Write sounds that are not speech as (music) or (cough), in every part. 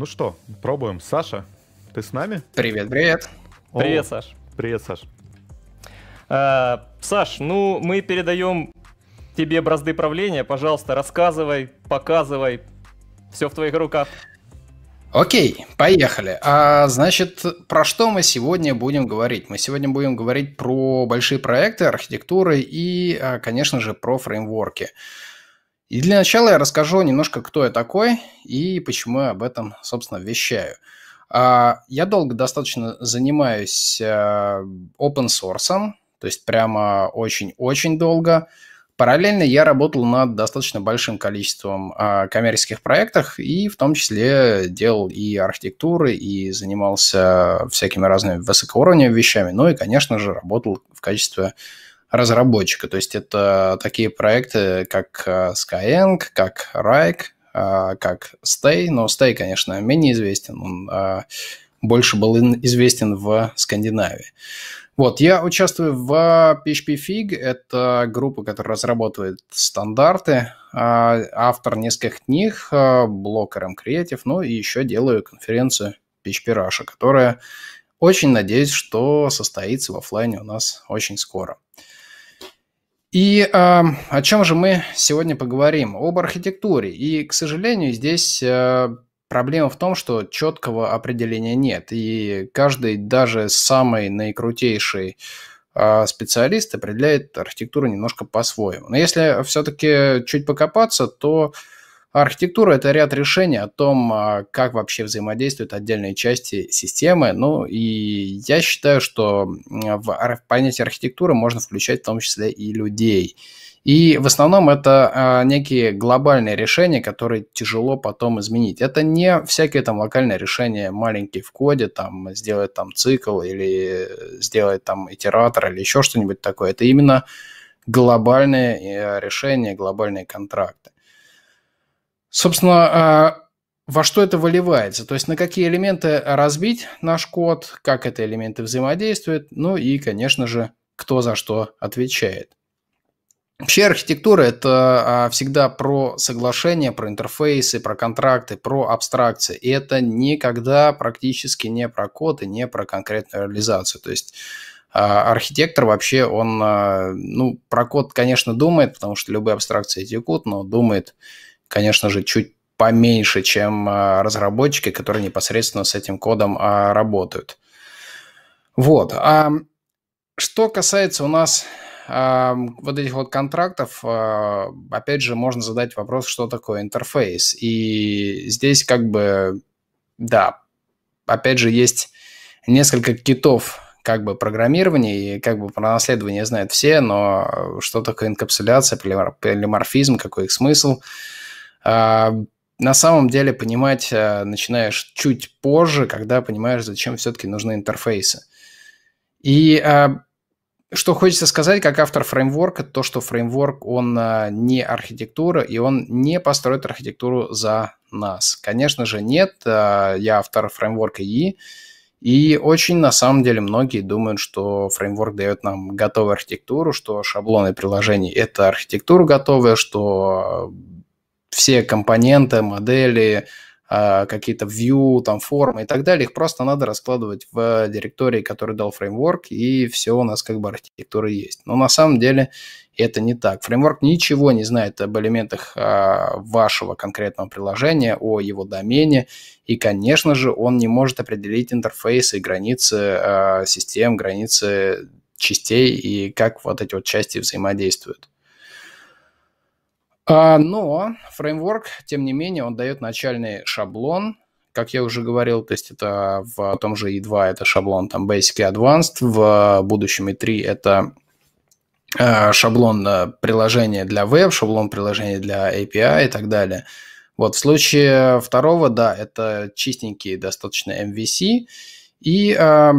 Ну что, пробуем. Саша, ты с нами? Привет, привет. О, привет, Саш. Привет, Саш. А, Саш, ну мы передаем тебе бразды правления. Пожалуйста, рассказывай, показывай. Все в твоих руках. Окей, поехали. А значит, про что мы сегодня будем говорить? Мы сегодня будем говорить про большие проекты, архитектуры и, а, конечно же, про фреймворки. И для начала я расскажу немножко, кто я такой и почему я об этом, собственно, вещаю. А, я долго достаточно занимаюсь э, open source, то есть прямо очень-очень долго. Параллельно я работал над достаточно большим количеством а, коммерческих проектов и в том числе делал и архитектуры, и занимался всякими разными высокоуровневыми вещами, ну и, конечно же, работал в качестве разработчика. То есть это такие проекты, как э, Skyeng, как Rike, э, как Stay, но Stay, конечно, менее известен, он э, больше был известен в Скандинавии. Вот, я участвую в PHP-FIG, это группа, которая разрабатывает стандарты, автор нескольких книг, блокером Creative, ну и еще делаю конференцию PHP Russia, которая очень надеюсь, что состоится в офлайне у нас очень скоро. Uh, и э, о чем же мы сегодня поговорим? Об архитектуре. И, к сожалению, здесь э, проблема в том, что четкого определения нет. И каждый, даже самый наикрутейший э, специалист определяет архитектуру немножко по-своему. Но если все-таки чуть покопаться, то архитектура – это ряд решений о том, а, как вообще взаимодействуют отдельные части системы. Ну и я считаю, что в понятие архитектуры можно включать в том числе и людей. И в основном это а, некие глобальные решения, которые тяжело потом изменить. Это не всякие там локальные решения, маленькие в коде, там сделать там цикл или сделать там итератор или еще что-нибудь такое. Это именно глобальные э, решения, глобальные контракты. Собственно, а, во что это выливается? То есть на какие элементы разбить наш код, как эти элементы взаимодействуют, ну и, конечно же, кто за что отвечает. Вообще архитектура – это а, всегда про соглашения, про интерфейсы, про контракты, про абстракции. И это никогда практически не про код и не про конкретную реализацию. То есть а, архитектор вообще, он, ну, про код, конечно, думает, потому что любые абстракции текут, но думает конечно же, чуть поменьше, чем а, разработчики, которые непосредственно с этим кодом а, работают. Вот. А что касается у нас а, вот этих вот контрактов, опять же, можно задать вопрос, что такое интерфейс. И здесь как бы, да, опять же, есть несколько китов как бы программирования, и как бы про наследование знают все, но что такое инкапсуляция, полиморфизм, какой их смысл – а, на самом деле понимать э, начинаешь чуть позже, когда понимаешь, зачем все-таки нужны интерфейсы. И а, что хочется сказать, как автор фреймворка, то, что фреймворк, он а, не архитектура, и он не построит архитектуру за нас. Конечно же, нет. Я автор фреймворка E, и очень, на самом деле, многие думают, что фреймворк дает нам готовую архитектуру, что шаблоны приложений – это архитектура готовая, что все компоненты, модели, а, какие-то view, там формы и так далее, их просто надо раскладывать в директории, который дал фреймворк, и все у нас как бы архитектура есть. Но на самом деле это не так. Фреймворк ничего не знает об элементах а, вашего конкретного приложения, о его домене, и, конечно же, он не может определить интерфейсы, границы а, систем, границы частей и как вот эти вот части взаимодействуют. А, но фреймворк, тем не менее, он дает начальный шаблон, как я уже говорил, то есть это в том же E2 это шаблон там Basic и Advanced, в будущем E3 это а, шаблон э, приложения для веб, шаблон приложения для API и так далее. Вот в случае второго, да, это чистенький достаточно MVC, и а,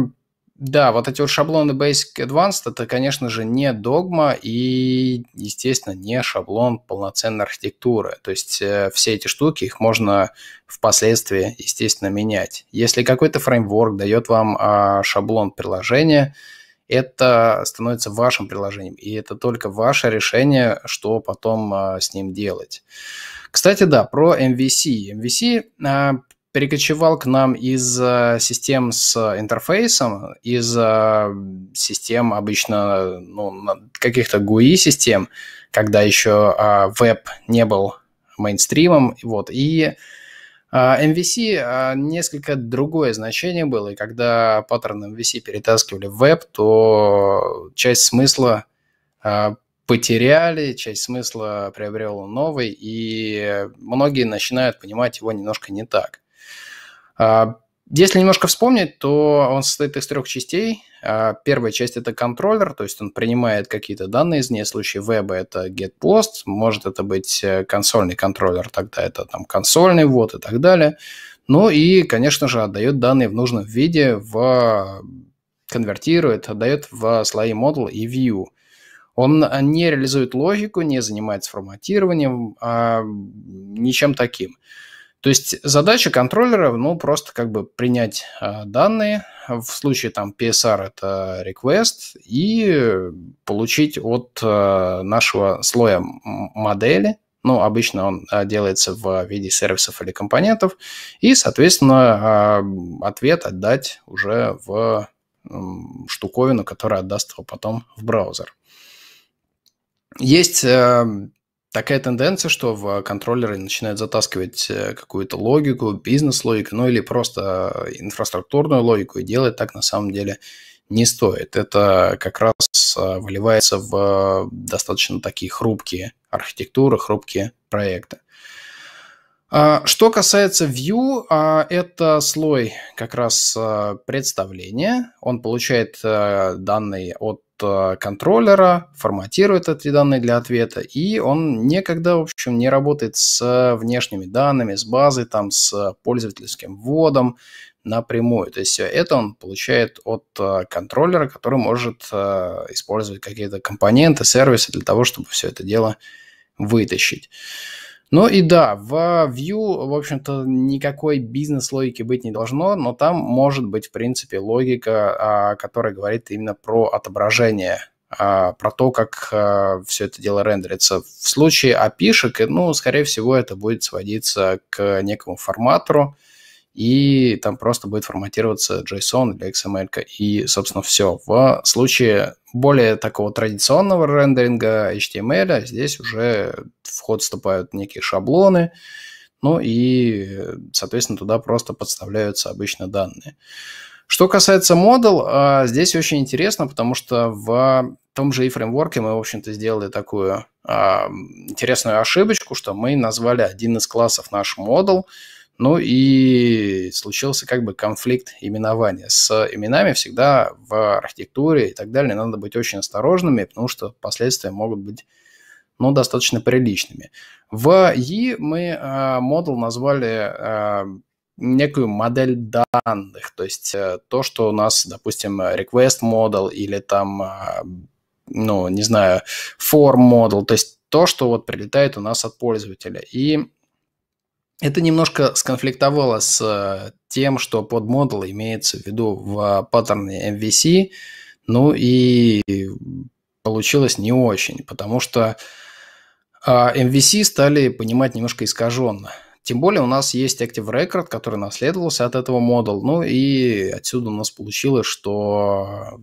да, вот эти вот шаблоны Basic Advanced, это, конечно же, не догма и, естественно, не шаблон полноценной архитектуры. То есть э, все эти штуки, их можно впоследствии, естественно, менять. Если какой-то фреймворк дает вам а, шаблон приложения, это становится вашим приложением, и это только ваше решение, что потом а, с ним делать. Кстати, да, про MVC. MVC а, перекочевал к нам из э, систем с интерфейсом, из э, систем обычно ну, каких-то GUI-систем, когда еще а, веб не был мейнстримом, вот, и а, MVC э, несколько другое значение было, и когда паттерн MVC перетаскивали в веб, то часть смысла потеряли, часть смысла приобрела новый, и многие начинают понимать его немножко не так. А, если немножко вспомнить, то он состоит из трех частей. А, первая часть – это контроллер, то есть он принимает какие-то данные из нее. В случае веба – это get, post, может это быть э, консольный контроллер, тогда это там консольный вот и так далее. Ну и, конечно же, отдает данные в нужном виде, в... конвертирует, отдает в слои model и view. Он не реализует логику, не занимается форматированием, а ничем таким. То есть задача контроллера, ну, просто как бы принять э, данные, в случае там PSR это request, и получить от э, нашего слоя модели, ну, обычно он э, делается в виде сервисов или компонентов, и, соответственно, э, ответ отдать уже в э, штуковину, которая отдаст его потом в браузер. Есть эм, такая тенденция, что в контроллеры начинают затаскивать э, какую-то логику, бизнес-логику, ну или просто э, инфраструктурную логику, и делать так на самом деле не стоит. Это как раз э, выливается в достаточно такие хрупкие архитектуры, хрупкие проекты. А, что касается View, а, это слой как раз представления. Он получает данные от Э, контроллера, форматирует эти данные для ответа, и он никогда, в общем, не работает с внешними данными, с базой, там, с пользовательским вводом напрямую. То есть все это он получает от э, контроллера, который может э, использовать какие-то компоненты, сервисы для того, чтобы все это дело вытащить. Ну и да, в Vue, в общем-то, никакой бизнес-логики быть не должно, но там может быть, в принципе, логика, а, которая говорит именно про отображение а, про то, как а, все это дело рендерится. В случае опишек, шек ну, скорее всего, это будет сводиться к некому форматору, и там просто будет форматироваться JSON или XML. -ка. И, собственно, все. В случае более такого традиционного рендеринга HTML а здесь уже в ход вступают некие шаблоны, ну и, соответственно, туда просто подставляются обычно данные. Что касается модул, а, здесь очень интересно, потому что в том же и фреймворке мы, в общем-то, сделали такую а, интересную ошибочку, что мы назвали один из классов наш модул, ну и случился как бы конфликт именования. С именами всегда в архитектуре и так далее надо быть очень осторожными, потому что последствия могут быть ну, достаточно приличными. В E мы э, а, модул назвали э, некую модель данных, то есть э, то, что у нас, допустим, request model или там, э, ну, не знаю, form model, то есть то, что вот прилетает у нас от пользователя. И это немножко сконфликтовало с э, тем, что под модул имеется в виду в паттерне MVC, ну и получилось не очень, потому что а, MVC стали понимать немножко искаженно. Тем более у нас есть Active Record, который наследовался от этого модул, ну и отсюда у нас получилось, что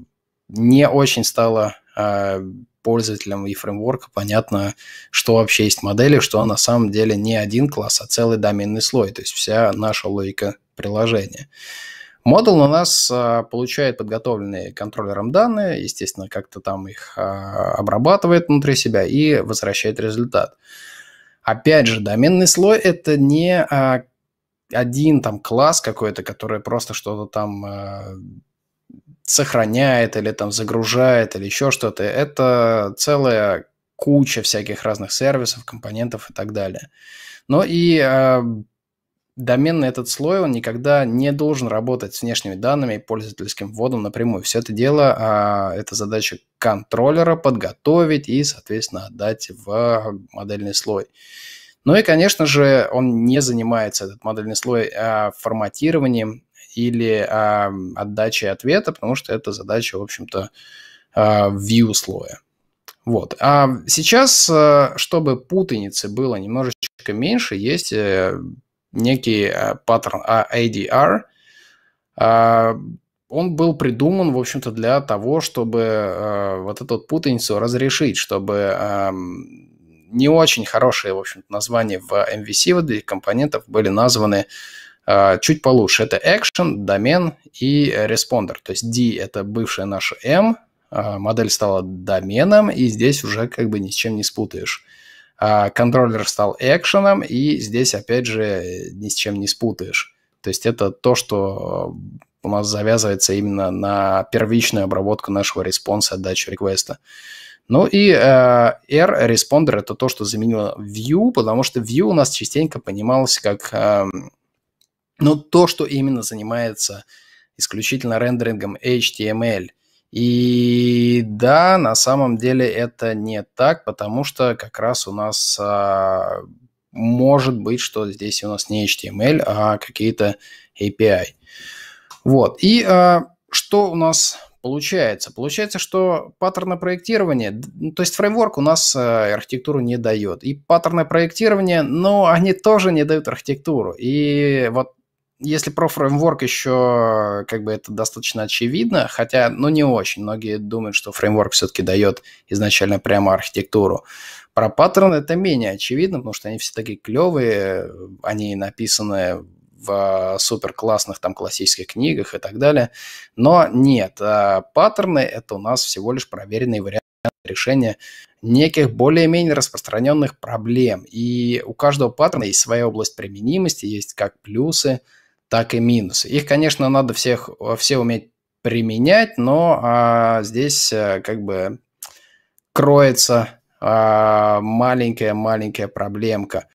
не очень стало а, пользователям и фреймворка понятно, что вообще есть модели, что на самом деле не один класс, а целый доменный слой, то есть вся наша логика приложения. Модул у нас а, получает подготовленные контроллером данные, естественно, как-то там их а, обрабатывает внутри себя и возвращает результат. Опять же, доменный слой – это не а, один там класс какой-то, который просто что-то там сохраняет или там загружает или еще что-то. Это целая куча всяких разных сервисов, компонентов и так далее. Но и э, доменный этот слой, он никогда не должен работать с внешними данными и пользовательским вводом напрямую. Все это дело, э, это задача контроллера подготовить и, соответственно, отдать в модельный слой. Ну и, конечно же, он не занимается, этот модельный слой, э, форматированием или а, отдачи ответа, потому что это задача, в общем-то, а, view слоя. Вот. А сейчас, э, чтобы путаницы было немножечко меньше, есть э, некий э, паттерн ADR. А, а а, он был придуман, в общем-то, для того, чтобы вот эту путаницу разрешить, чтобы не очень хорошие, в общем то названия в MVC вот этих компонентов были названы а, чуть получше. Это action, домен и responder. То есть D – это бывшая наша M, а, модель стала доменом, и здесь уже как бы ни с чем не спутаешь. А, контроллер стал экшеном, и здесь, опять же, ни с чем не спутаешь. То есть это то, что у нас завязывается именно на первичную обработку нашего респонса, отдачу реквеста. Ну и э, R-респондер – это то, что заменило view, потому что view у нас частенько понималось как эм, но то, что именно занимается исключительно рендерингом HTML. И да, на самом деле это не так, потому что как раз у нас а, может быть, что здесь у нас не HTML, а какие-то API. Вот. И а, что у нас получается? Получается, что паттерна проектирование, ну, то есть фреймворк у нас а, архитектуру не дает. И паттерны проектирование, но они тоже не дают архитектуру. И вот если про фреймворк еще э, как бы это достаточно очевидно, хотя, ну, не очень. Многие думают, что фреймворк все-таки дает изначально прямо архитектуру. Про паттерны это менее очевидно, потому что они все такие клевые, они написаны в э, супер классных там классических книгах и так далее. Но нет, э, паттерны это у нас всего лишь проверенный вариант решения неких более-менее распространенных проблем. И у каждого паттерна есть своя область применимости, есть как плюсы, так и минусы. Их, конечно, надо всех, все уметь применять, но а, здесь а, как бы кроется маленькая-маленькая проблемка.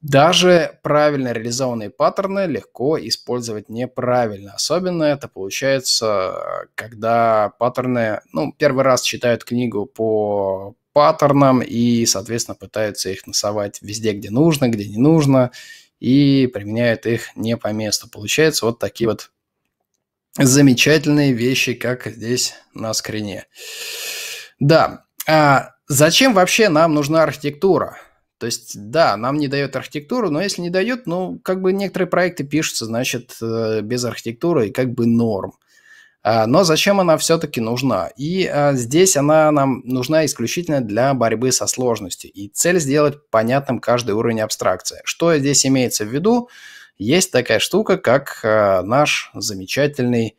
Даже правильно реализованные паттерны легко использовать неправильно. Особенно это получается, когда паттерны, ну, первый раз читают книгу по паттернам и, соответственно, пытаются их носовать везде, где нужно, где не нужно, и применяют их не по месту. Получается вот такие вот замечательные вещи, как здесь на скрине. Да, а зачем вообще нам нужна архитектура? То есть, да, нам не дает архитектуру, но если не дает, ну, как бы некоторые проекты пишутся, значит, э, без архитектуры и как бы норм. А, но зачем она все-таки нужна? И а, здесь она нам нужна исключительно для борьбы со сложностью. И цель сделать понятным каждый уровень абстракции. Что здесь имеется в виду? Есть такая штука, как а, наш замечательный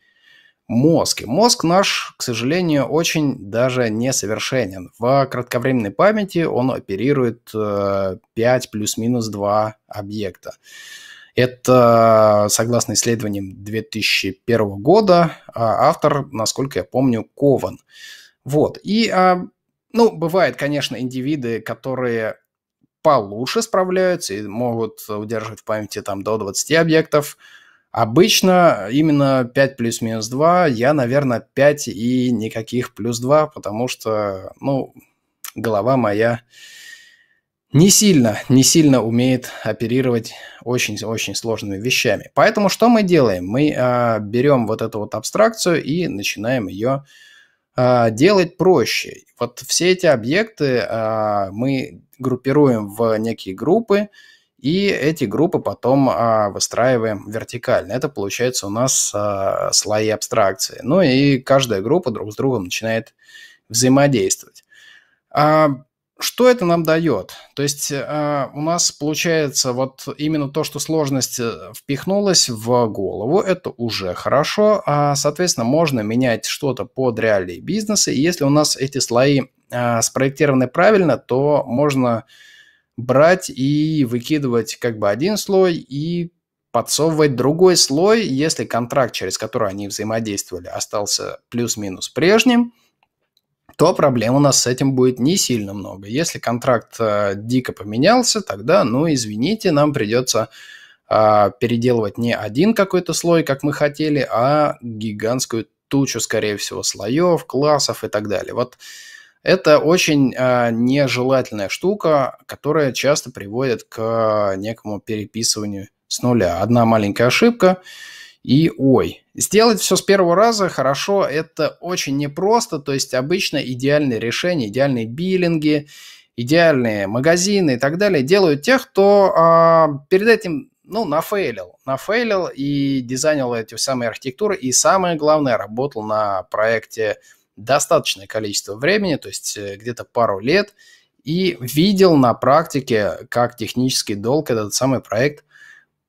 мозг. И мозг наш, к сожалению, очень даже несовершенен. В кратковременной памяти он оперирует 5 э, плюс-минус 2 объекта. Это, согласно исследованиям 2001 года, а, автор, насколько я помню, Кован. Вот. И, а, ну, бывают, конечно, индивиды, которые получше справляются и могут удерживать в памяти там до 20 объектов. Обычно именно 5 плюс-минус 2, я, наверное, 5 и никаких плюс 2, потому что, ну, голова моя не сильно, не сильно умеет оперировать очень-очень сложными вещами. Поэтому что мы делаем? Мы э, берем вот эту вот абстракцию и начинаем ее э, а, делать проще. Вот все эти объекты э, мы группируем в некие группы, и эти группы потом а, выстраиваем вертикально. Это получается у нас а, слои абстракции. Ну и каждая группа друг с другом начинает взаимодействовать что это нам дает? То есть э, у нас получается вот именно то, что сложность э, впихнулась в голову, это уже хорошо. А, соответственно, можно менять что-то под реалии бизнеса. И если у нас эти слои э, спроектированы правильно, то можно брать и выкидывать как бы один слой и подсовывать другой слой, если контракт, через который они взаимодействовали, остался плюс-минус прежним – то проблем у нас с этим будет не сильно много. Если контракт э, дико поменялся, тогда, ну, извините, нам придется а, переделывать не один какой-то слой, как мы хотели, а гигантскую тучу, скорее всего, слоев, классов и так далее. Вот это очень э, нежелательная штука, которая часто приводит к некому переписыванию с нуля. Одна маленькая ошибка, э, и ой. Сделать все с первого раза хорошо – это очень непросто, то есть обычно идеальные решения, идеальные биллинги, идеальные магазины и так далее делают тех, кто а, перед этим ну, нафейлил. Нафейлил и дизайнил эти самые архитектуры, и самое главное, работал на проекте достаточное количество времени, то есть э, где-то пару лет, и видел на практике, как технический долг этот самый проект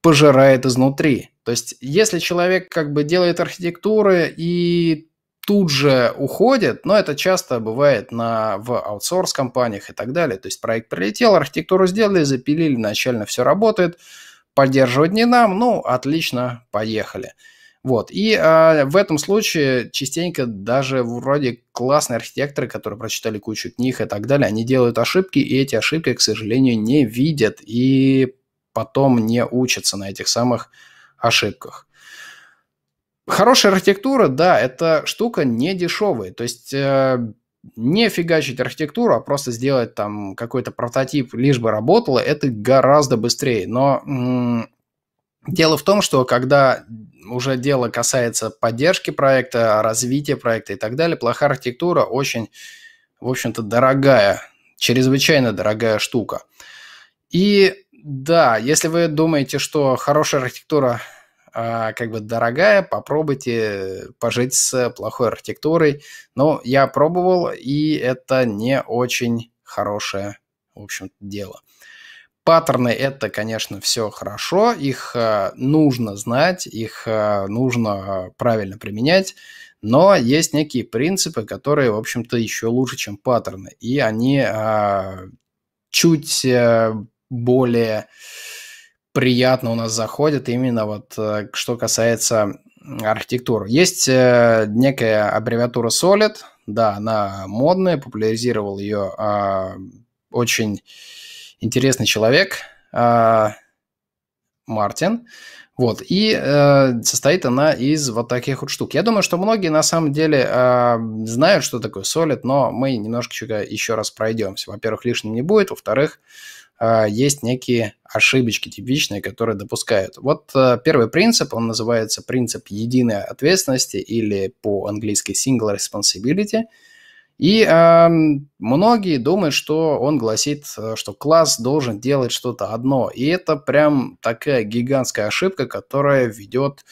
пожирает изнутри. То есть, если человек как бы делает архитектуры и тут же уходит, но это часто бывает на, в аутсорс-компаниях и так далее. То есть проект прилетел, архитектуру сделали, запилили, начально все работает, поддерживать не нам, ну, отлично, поехали. Вот. И а, в этом случае частенько даже вроде классные архитекторы, которые прочитали кучу книг и так далее, они делают ошибки, и эти ошибки, к сожалению, не видят и потом не учатся на этих самых ошибках. Хорошая архитектура, да, это штука не дешевая. То есть э, не фигачить архитектуру, а просто сделать там какой-то прототип, лишь бы работало, это гораздо быстрее. Но м- дело в том, что когда уже дело касается поддержки проекта, развития проекта и так далее, плохая архитектура очень, в общем-то, дорогая, чрезвычайно дорогая штука. И да, если вы думаете, что хорошая архитектура а, как бы дорогая, попробуйте пожить с плохой архитектурой. Но я пробовал, и это не очень хорошее, в общем дело. Паттерны – это, конечно, все хорошо, их а, нужно знать, их а, нужно правильно применять, но есть некие принципы, которые, в общем-то, еще лучше, чем паттерны, и они а, чуть э, более приятно у нас заходит именно вот э, что касается архитектуры. Есть э, некая аббревиатура Solid, да, она модная, популяризировал ее а, очень интересный человек а, Мартин. Вот, и э, состоит она из вот таких вот штук. Я думаю, что многие на самом деле э, знают, что такое Solid, но мы немножечко еще раз пройдемся. Во-первых, лишним не будет, во-вторых, а, есть некие ошибочки типичные, которые допускают. Вот а, первый принцип, он называется принцип единой ответственности или по-английски single responsibility. И э, многие думают, что он гласит, э, что класс должен делать что-то одно. И это прям такая гигантская ошибка, которая ведет э,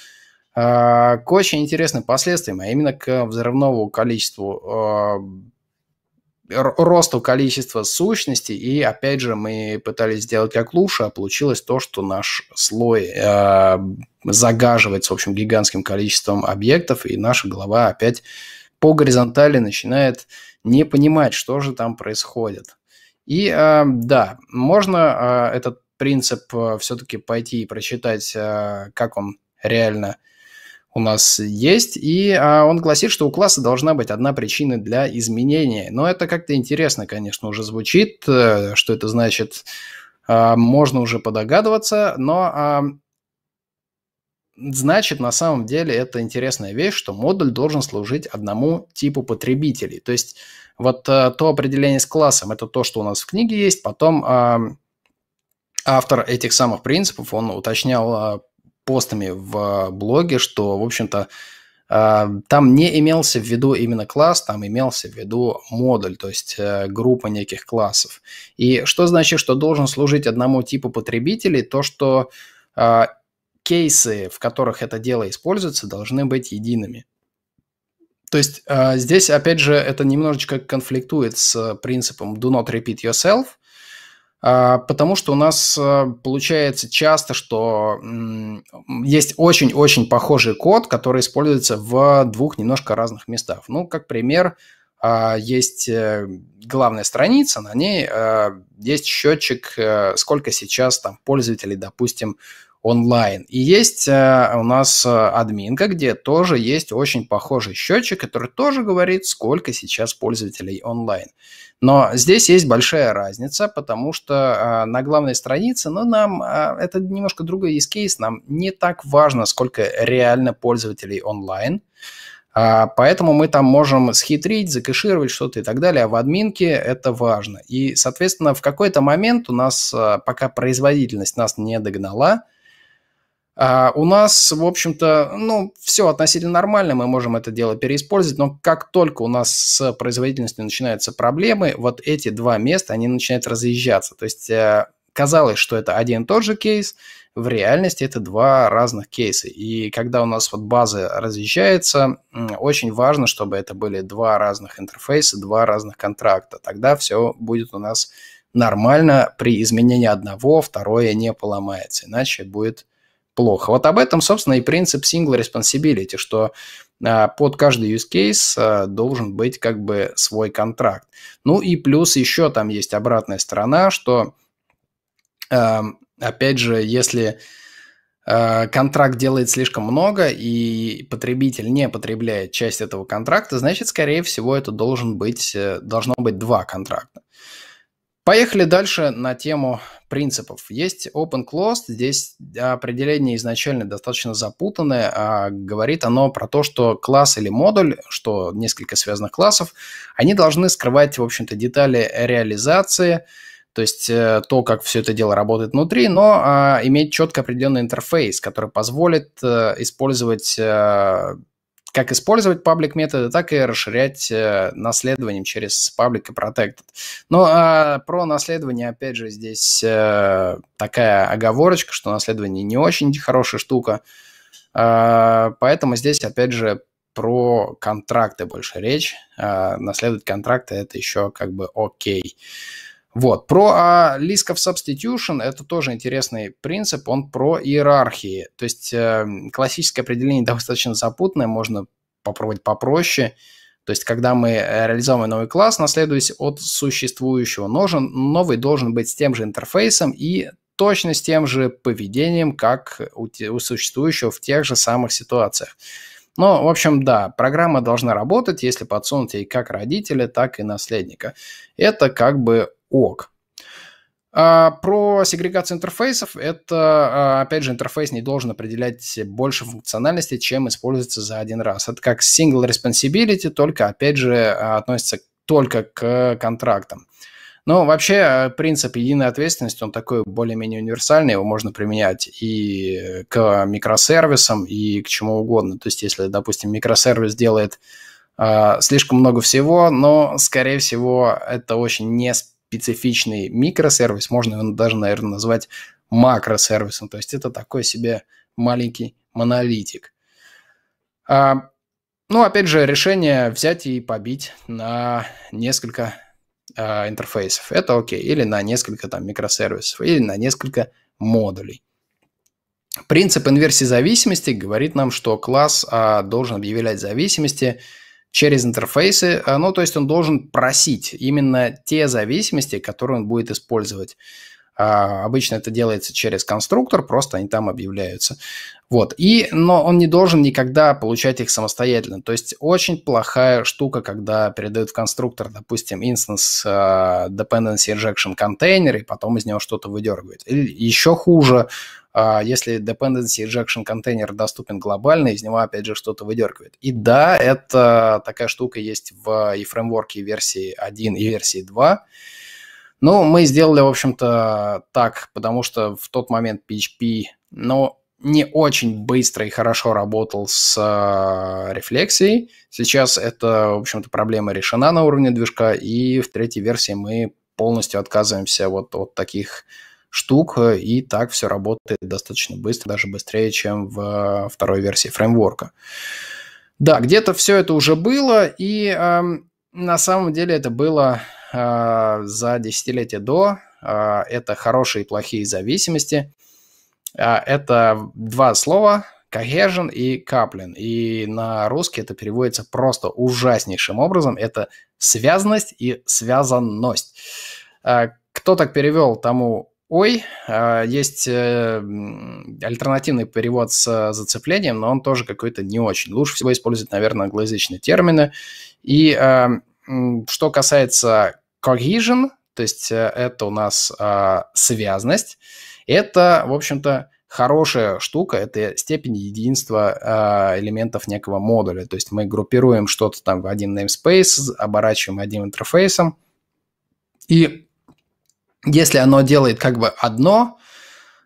а, к очень интересным последствиям, а именно к взрывному количеству э, росту количества сущностей, и опять же мы пытались сделать как лучше, а получилось то, что наш слой э, загаживается, в общем, гигантским количеством объектов, и наша голова опять по горизонтали начинает не понимать, что же там происходит. И э, да, можно э, этот принцип э, все-таки пойти и прочитать, э, как он реально э, у нас есть, и а, он гласит, что у класса должна быть одна причина для изменения. Но это как-то интересно, конечно, уже звучит, э, что это значит, а, можно уже подогадываться, но а, значит, на самом деле это интересная вещь, что модуль должен служить одному типу потребителей. То есть вот а, то определение с классом, это то, что у нас в книге есть, потом... А, автор этих самых принципов, он уточнял а, постами в блоге, что, в общем-то, э, там не имелся в виду именно класс, там имелся в виду модуль, то есть э, группа неких классов. И что значит, что должен служить одному типу потребителей? То, что э, кейсы, в которых это дело используется, должны быть едиными. То есть здесь, опять же, это немножечко конфликтует с принципом do not repeat yourself – а, потому что у нас э, получается часто, что есть очень-очень похожий код, который используется в двух немножко разных местах. Ну, как пример, а, есть э, главная страница, на ней э, есть счетчик, сколько сейчас там пользователей, допустим, онлайн. И есть э, у нас э, админка, где тоже есть очень похожий счетчик, который тоже говорит, сколько сейчас пользователей онлайн. Но здесь есть большая разница, потому что э, на главной странице, но ну, нам э, это немножко другой есть кейс, нам не так важно, сколько реально пользователей онлайн. А, поэтому мы там можем схитрить, закэшировать что-то и так далее, а в админке это важно. И, соответственно, в какой-то момент у нас, э, пока производительность нас не догнала, а, у нас, в общем-то, ну, все относительно нормально, мы можем это дело переиспользовать, но как только у нас с производительностью начинаются проблемы, вот эти два места, они начинают разъезжаться. То есть э, казалось, что это один и тот же кейс, в реальности это два разных кейса. И когда у нас вот база разъезжается, очень важно, чтобы это были два разных интерфейса, два разных контракта. Тогда все будет у нас нормально при изменении одного, второе не поломается, иначе будет плохо. Вот об этом, собственно, и принцип single responsibility, что а, под каждый use case а, должен быть как бы свой контракт. Ну и плюс еще там есть обратная сторона, что, а, опять же, если контракт делает слишком много, и потребитель не потребляет часть этого контракта, значит, скорее всего, это должен быть, э, должно быть два контракта. Поехали дальше на тему принципов. Есть open-closed, здесь определение изначально достаточно запутанное, а говорит оно про то, что класс или модуль, что несколько связанных классов, они должны скрывать, в общем-то, детали реализации, то есть э, то, как все это дело работает внутри, но а, иметь четко определенный интерфейс, который позволит а, использовать а, как использовать паблик методы, так и расширять э, наследованием через паблик и protected. Ну, а про наследование, опять же, здесь э, такая оговорочка, что наследование не очень хорошая штука, а, поэтому здесь, опять же, про контракты больше речь. А, наследовать контракты – это еще как бы окей. Okay. Вот. Про а, Lisk of Substitution – это тоже интересный принцип, он про иерархии. То есть э, классическое определение достаточно запутанное, можно попробовать попроще. То есть когда мы э, реализовываем новый класс, наследуясь от существующего, нужен, новый должен быть с тем же интерфейсом и точно с тем же поведением, как у, у существующего в тех же самых ситуациях. Но, ну, в общем, да, программа должна работать, если подсунуть ей как родителя, так и наследника. Это как бы ок. А, про сегрегацию интерфейсов. Это, а, опять же, интерфейс не должен определять больше функциональности, чем используется за один раз. Это как single responsibility, только, опять же, а, относится только к контрактам. Но вообще принцип единой ответственности, он такой более-менее универсальный, его можно применять и к микросервисам, и к чему угодно. То есть если, допустим, микросервис делает э, слишком много всего, но, скорее всего, это очень неспешно специфичный микросервис, можно его даже, наверное, назвать макросервисом. То есть это такой себе маленький монолитик. А, ну, опять же, решение взять и побить на несколько а, интерфейсов. Это окей. Или на несколько там микросервисов, или на несколько модулей. Принцип инверсии зависимости говорит нам, что класс а, должен объявлять зависимости, через интерфейсы. Э, ну, то есть он должен просить именно те зависимости, которые он будет использовать. А обычно это делается через конструктор, просто они там объявляются. Вот. И, но он не должен никогда получать их самостоятельно. То есть очень плохая штука, когда передают в конструктор, допустим, instance uh, dependency injection контейнер, и потом из него что-то выдергивает. Или еще хуже, а, если dependency injection контейнер доступен глобально, из него, опять же, что-то выдергивает. И да, это такая штука есть в и фреймворке версии 1 и версии 2. Ну, мы сделали, в общем-то, так, потому что в тот момент PHP, ну, не очень быстро и хорошо работал с э, рефлексией. Сейчас это, в общем-то, проблема решена на уровне движка, и в третьей версии мы полностью отказываемся вот от таких штук, э, и так все работает достаточно быстро, даже быстрее, чем в э, второй версии фреймворка. Да, где-то все это уже было, и э, на самом деле это было э, за десятилетие до. Э, это хорошие и плохие зависимости. Э, это два слова, Cohesion и Каплин. И на русский это переводится просто ужаснейшим образом. Это связанность и связанность. Э, кто так перевел, тому Ой, а, есть э, альтернативный перевод с э, зацеплением, но он тоже какой-то не очень. Лучше всего использовать, наверное, англоязычные термины. И а, что касается cohesion, то есть э, это у нас а, связность, это, в общем-то, хорошая штука, это степень единства элементов некого модуля. То есть мы группируем что-то там в один namespace, оборачиваем одним интерфейсом, и если оно делает как бы одно,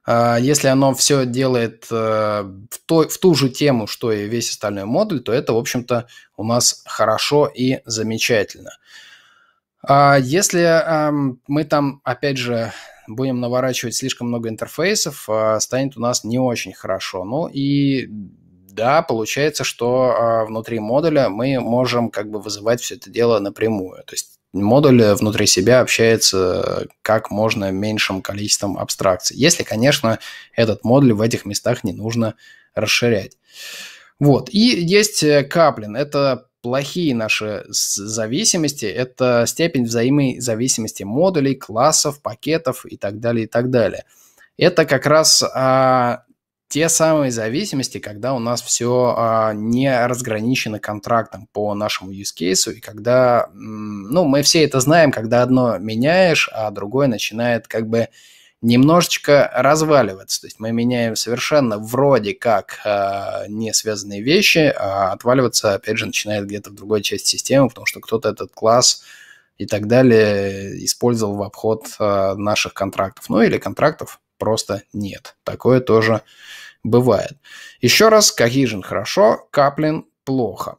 а, если оно все делает э, в, то, в ту же тему, что и весь остальной модуль, то это, в общем-то, у нас хорошо и замечательно. А, если мы там, опять же, будем наворачивать слишком много интерфейсов, а, станет у нас не очень хорошо. Ну и да, получается, что внутри модуля мы можем как бы вызывать все это дело напрямую. То есть модуль внутри себя общается как можно меньшим количеством абстракций. Если, конечно, этот модуль в этих местах не нужно расширять. Вот. И есть э, каплин. Это плохие наши зависимости. Это степень взаимной зависимости модулей, классов, пакетов и так далее, и так далее. Это как раз а, те самые зависимости, когда у нас все а, не разграничено контрактом по нашему use case, и когда, ну, мы все это знаем, когда одно меняешь, а другое начинает как бы немножечко разваливаться. То есть мы меняем совершенно вроде как а, не связанные вещи, а отваливаться, опять же, начинает где-то в другой части системы, потому что кто-то этот класс и так далее использовал в обход а, наших контрактов. Ну или контрактов просто нет. Такое тоже бывает. Еще раз, Кагижин хорошо, Каплин плохо.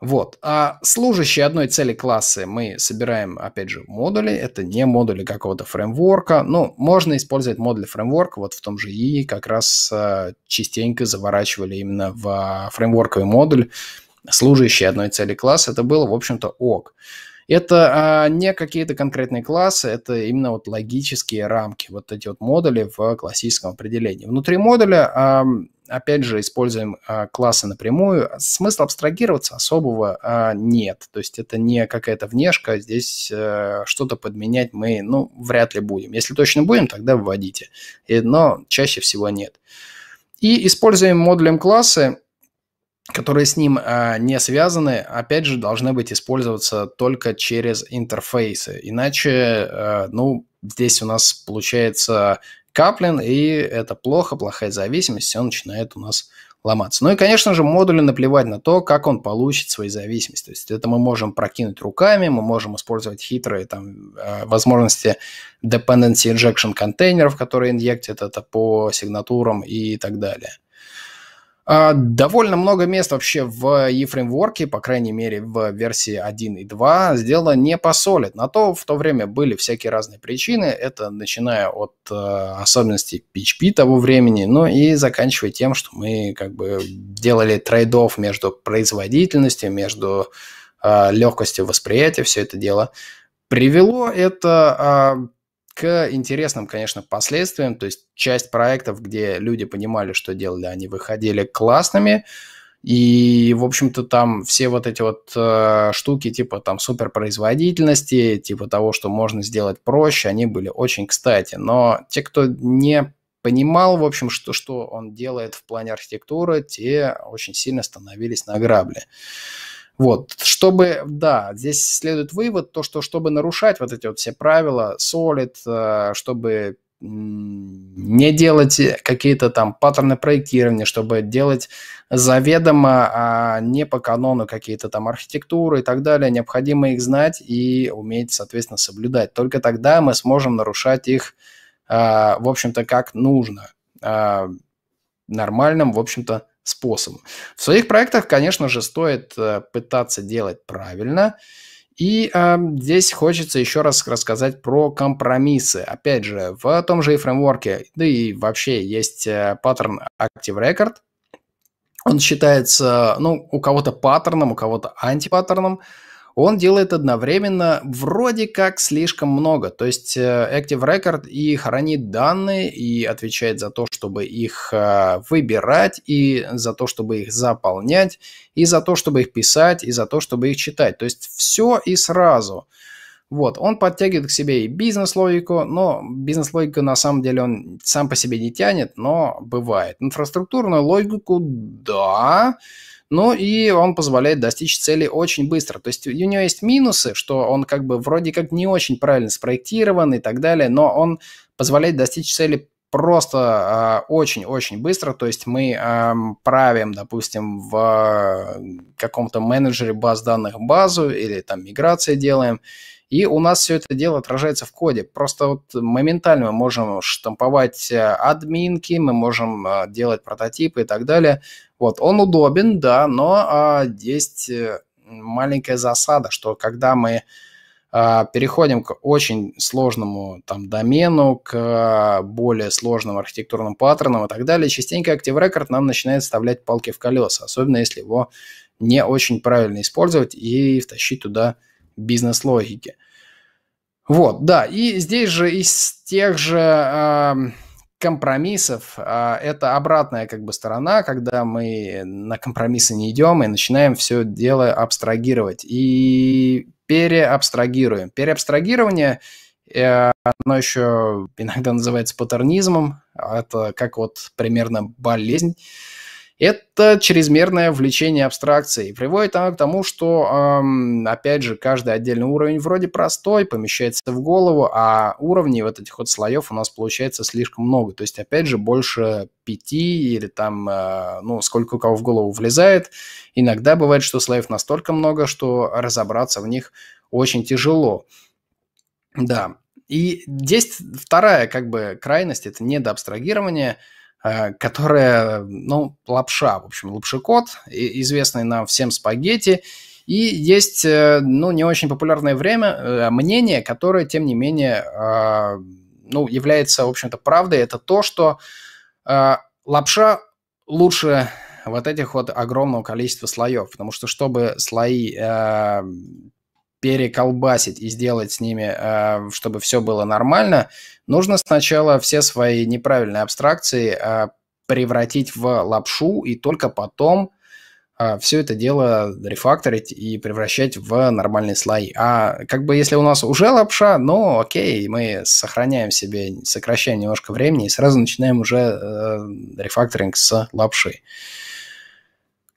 Вот. А служащие одной цели классы мы собираем, опять же, модули. Это не модули какого-то фреймворка. Ну, можно использовать модули фреймворка. Вот в том же и как раз а, частенько заворачивали именно в а, фреймворковый модуль служащий одной цели класса. Это было, в общем-то, ок. OK. Это а, не какие-то конкретные классы, это именно вот логические рамки, вот эти вот модули в классическом определении. Внутри модуля, а, опять же, используем а, классы напрямую. Смысла абстрагироваться особого а, нет. То есть это не какая-то внешка, здесь а, что-то подменять мы, ну, вряд ли будем. Если точно будем, тогда вводите, И, э, но чаще всего нет. И используем модулем классы, которые с ним э, не связаны, опять же, должны быть использоваться только через интерфейсы. Иначе, э, ну, здесь у нас получается каплин, и это плохо, плохая зависимость, все начинает у нас ломаться. Ну и, конечно же, модулю наплевать на то, как он получит свои зависимости. То есть это мы можем прокинуть руками, мы можем использовать хитрые там, а, возможности dependency injection контейнеров, которые инъектят это по сигнатурам и так далее. А, довольно много мест вообще в e-фреймворке, по крайней мере в версии 1 и 2, сделано не посолит. На то в то время были всякие разные причины. Это начиная от э, особенностей PHP того времени, ну и заканчивая тем, что мы как бы делали трейдов между производительностью, между э, легкостью восприятия, все это дело. Привело это э, к интересным, конечно, последствиям. То есть часть проектов, где люди понимали, что делали, они выходили классными. И, в общем-то, там все вот эти вот э, штуки типа там суперпроизводительности, типа того, что можно сделать проще, они были очень кстати. Но те, кто не понимал, в общем, что, что он делает в плане архитектуры, те очень сильно становились на грабли. Вот, чтобы, да, здесь следует вывод, то, что чтобы нарушать вот эти вот все правила, Solid, э, чтобы не делать э, какие-то там паттерны проектирования, чтобы делать заведомо а не по канону какие-то там архитектуры и так далее. Необходимо их знать и уметь, соответственно, соблюдать. Только тогда мы сможем нарушать их, э, в общем-то, как нужно, нормальным, в общем-то, способом. В своих проектах, конечно же, стоит э, пытаться делать правильно. И э, здесь хочется еще раз рассказать про компромиссы. Опять же, в том же и фреймворке, да и вообще есть э, паттерн Active Record. Он считается, ну, у кого-то паттерном, у кого-то антипаттерном. паттерном он делает одновременно вроде как слишком много. То есть э, Active Record и хранит данные, и отвечает за то, чтобы их э, выбирать, и за то, чтобы их заполнять, и за то, чтобы их писать, и за то, чтобы их читать. То есть все и сразу. Вот, он подтягивает к себе и бизнес-логику, но бизнес-логику на самом деле он сам по себе не тянет, но бывает. Инфраструктурную логику, да, но ну и он позволяет достичь цели очень быстро. То есть у него есть минусы, что он как бы вроде как не очень правильно спроектирован и так далее, но он позволяет достичь цели просто а, очень-очень э, быстро, то есть мы э, правим, допустим, в э, каком-то менеджере баз данных базу или там миграции делаем, и у нас все это дело отражается в коде. Просто вот моментально мы можем штамповать э, админки, мы можем э, делать прототипы и так далее. Вот, он удобен, да, но а, есть э, маленькая засада, что когда мы а, переходим к очень сложному там домену, к а, более сложным архитектурным паттернам и так далее, частенько Active Record нам начинает вставлять палки в колеса, особенно если его не очень правильно использовать и втащить туда бизнес логике. Вот, да, и здесь же из тех же э, компромиссов э, это обратная как бы сторона, когда мы на компромиссы не идем и начинаем все дело абстрагировать и переабстрагируем. Переабстрагирование э, оно еще иногда называется паттернизмом. это как вот примерно болезнь. Это чрезмерное влечение абстракции. Приводит оно к тому, что, эм, опять же, каждый отдельный уровень вроде простой, помещается в голову, а уровней вот этих вот слоев у нас получается слишком много. То есть, опять же, больше пяти или там, э, ну, сколько у кого в голову влезает. Иногда бывает, что слоев настолько много, что разобраться в них очень тяжело. Да. И здесь вторая как бы крайность – это недоабстрагирование – Э, которая, ну, лапша, в общем, лапшикот, известный нам всем спагетти. И есть, э, ну, не очень популярное время, э, мнение, которое, тем не менее, ну, является, в общем-то, правдой. Это то, что лапша лучше вот этих вот огромного количества слоев, потому что чтобы слои э, переколбасить и сделать с ними, э, чтобы все было нормально, нужно сначала все свои неправильные абстракции э, превратить в лапшу и только потом э, все это дело рефакторить и превращать в нормальный слой. А как бы если у нас уже лапша, ну окей, мы сохраняем себе, сокращаем немножко времени и сразу начинаем уже рефакторинг с лапши.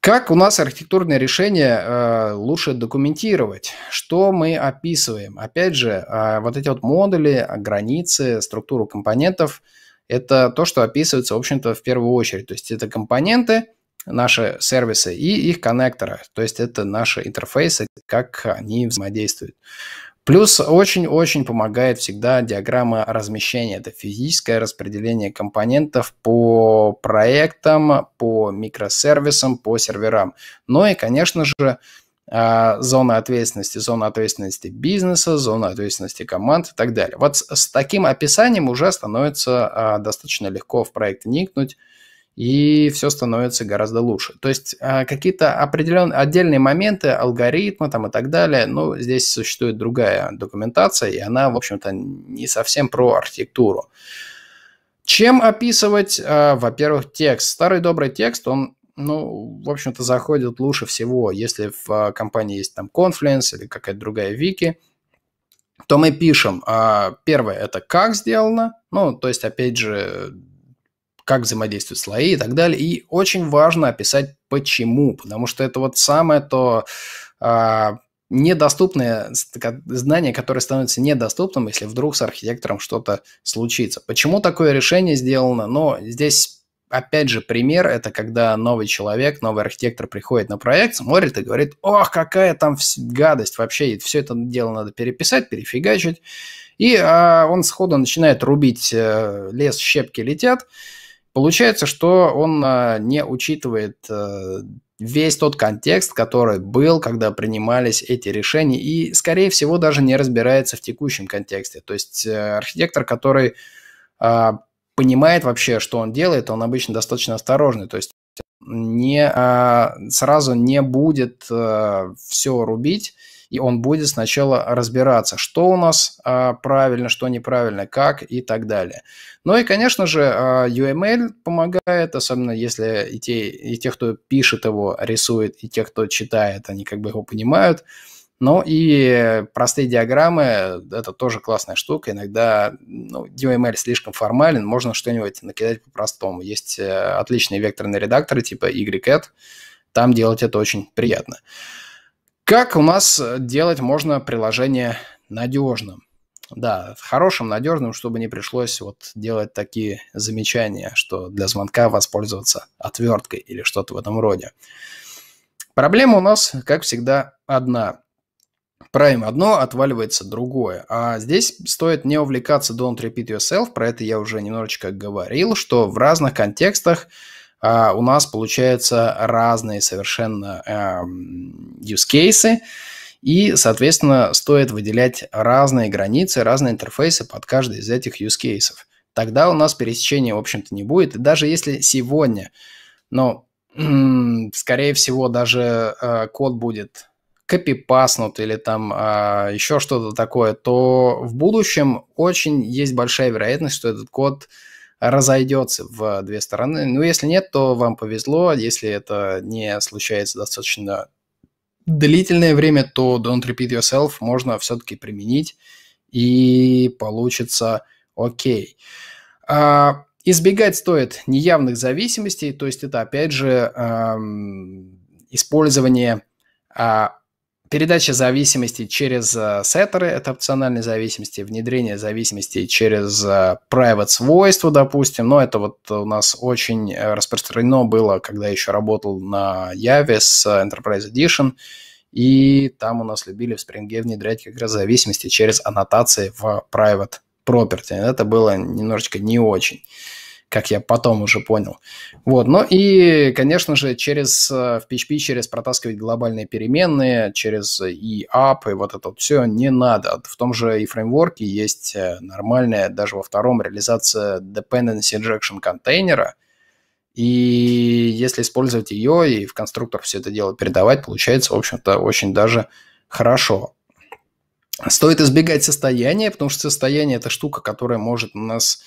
Как у нас архитектурное решение э, лучше документировать? Что мы описываем? Опять же, э, вот эти вот модули, границы, структуру компонентов – это то, что описывается, в общем-то, в первую очередь. То есть это компоненты, наши сервисы и их коннекторы. То есть это наши интерфейсы, как они взаимодействуют. Плюс очень-очень помогает всегда диаграмма размещения. Это физическое распределение компонентов по проектам, по микросервисам, по серверам. Ну и, конечно же, а, зона ответственности, зона ответственности бизнеса, зона ответственности команд и так далее. Вот с таким описанием уже становится а, достаточно легко в проект вникнуть, и все становится гораздо лучше. То есть а, какие-то определенные отдельные моменты, алгоритмы там и так далее, ну, здесь существует другая документация, и она, в общем-то, не совсем про архитектуру. Чем описывать, а, во-первых, текст? Старый добрый текст, он ну, в общем-то, заходит лучше всего, если в а, компании есть там Confluence или какая-то другая вики, то мы пишем, первое, это как сделано, ну, то есть, опять же, как взаимодействуют слои и так далее. И очень важно описать почему, потому что это вот самое то а, недоступное знание, которое становится недоступным, если вдруг с архитектором что-то случится. Почему такое решение сделано? Но здесь опять же, пример – это когда новый человек, новый архитектор приходит на проект, смотрит и говорит, ох, какая там гадость вообще, и все это дело надо переписать, перефигачить. И а, он сходу начинает рубить, э, лес щепки летят, Получается, что он э, не учитывает э, весь тот контекст, который был, когда принимались эти решения, и, скорее всего, даже не разбирается в текущем контексте. То есть э, архитектор, который понимает вообще, что он делает, он обычно достаточно осторожный. То есть не, сразу не будет все рубить и он будет сначала разбираться, что у нас а, правильно, что неправильно, как и так далее. Ну и, конечно же, а, UML помогает, особенно если и те, и те, кто пишет его, рисует, и те, кто читает, они как бы его понимают. Ну и простые диаграммы – это тоже классная штука. Иногда ну, UML слишком формален, можно что-нибудь накидать по-простому. Есть э, отличные векторные редакторы типа YCAT, там делать это очень приятно. Uh, как у нас э, делать можно приложение надежным? Да, хорошим, надежным, чтобы не пришлось вот делать такие замечания, что для звонка воспользоваться отверткой или что-то в этом роде. Проблема у нас, как всегда, одна. Правим одно, отваливается другое. А здесь стоит не увлекаться don't repeat yourself, про это я уже немножечко говорил, что в разных контекстах а, у нас получаются разные совершенно эм, use cases, и, соответственно, стоит выделять разные границы, разные интерфейсы под каждый из этих use cases. Тогда у нас пересечения, в общем-то, не будет. И даже если сегодня, но скорее всего, даже э, код будет копипаснут или там э, еще что-то такое, то в будущем очень есть большая вероятность, что этот код разойдется в две стороны. Ну, если нет, то вам повезло. Если это не случается достаточно длительное время, то don't repeat yourself можно все-таки применить, и получится окей. Okay. А, избегать стоит неявных зависимостей, то есть это, опять же, использование а, Передача зависимости через э, сеттеры – это опциональные зависимости, внедрение зависимости через э, private свойства, допустим. Но это вот у нас очень э, распространено было, когда я еще работал на Яве с Enterprise Edition, и там у нас любили в Spring внедрять как раз зависимости через аннотации в private property. Это было немножечко не очень как я потом уже понял. Вот, ну и, конечно же, через э, в PHP, через протаскивать глобальные переменные, через э, и app, и вот это вот все не надо. В том же и фреймворке есть э, нормальная, даже во втором, реализация dependency injection контейнера, и если использовать ее и в конструктор все это дело передавать, получается, в общем-то, очень даже хорошо. Стоит избегать состояния, потому что состояние – это штука, которая может нас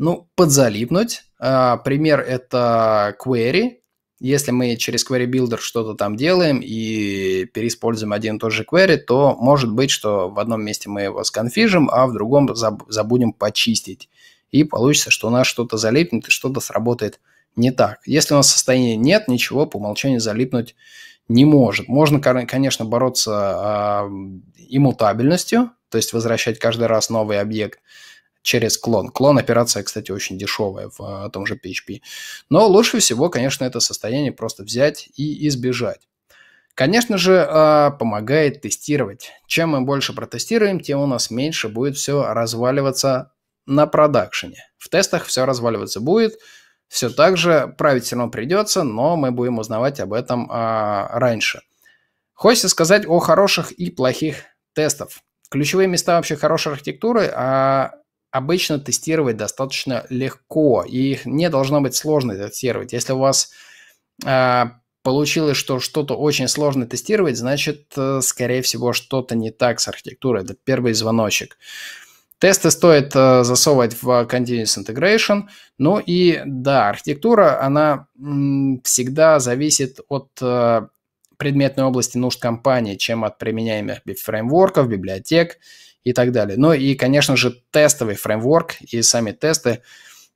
ну, подзалипнуть. А, пример это query. Если мы через query builder что-то там делаем и переиспользуем один и тот же query, то может быть, что в одном месте мы его сконфижим, а в другом забудем почистить. И получится, что у нас что-то залипнет и что-то сработает не так. Если у нас состояния нет, ничего по умолчанию залипнуть не может. Можно, конечно, бороться э, иммутабельностью, то есть возвращать каждый раз новый объект через клон. Клон операция, кстати, очень дешевая в а, том же PHP. Но лучше всего, конечно, это состояние просто взять и избежать. Конечно же, а, помогает тестировать. Чем мы больше протестируем, тем у нас меньше будет все разваливаться на продакшене. В тестах все разваливаться будет, все так же править все равно придется, но мы будем узнавать об этом а, раньше. Хочется сказать о хороших и плохих тестов. Ключевые места вообще хорошей архитектуры, а обычно тестировать достаточно легко, и их не должно быть сложно тестировать. Если у вас э, получилось, что что-то очень сложно тестировать, значит, э, скорее всего, что-то не так с архитектурой. Это первый звоночек. Тесты стоит э, засовывать в Continuous Integration. Ну и да, архитектура, она м, всегда зависит от э, предметной области нужд компании, чем от применяемых фреймворков, библиотек, библиотек и так далее. Ну и, конечно же, тестовый фреймворк и сами тесты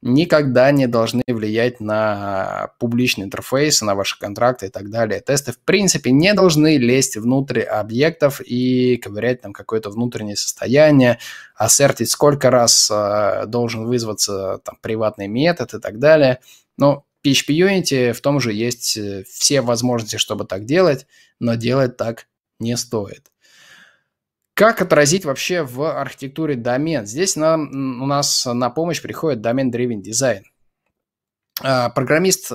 никогда не должны влиять на публичный интерфейс, на ваши контракты и так далее. Тесты, в принципе, не должны лезть внутрь объектов и ковырять там какое-то внутреннее состояние, ассертить, сколько раз э, должен вызваться там, приватный метод и так далее. Но PHP Unity в том же есть э, все возможности, чтобы так делать, но делать так не стоит. Как отразить вообще в архитектуре домен? Здесь нам, у нас на помощь приходит домен-driven дизайн. А, программист,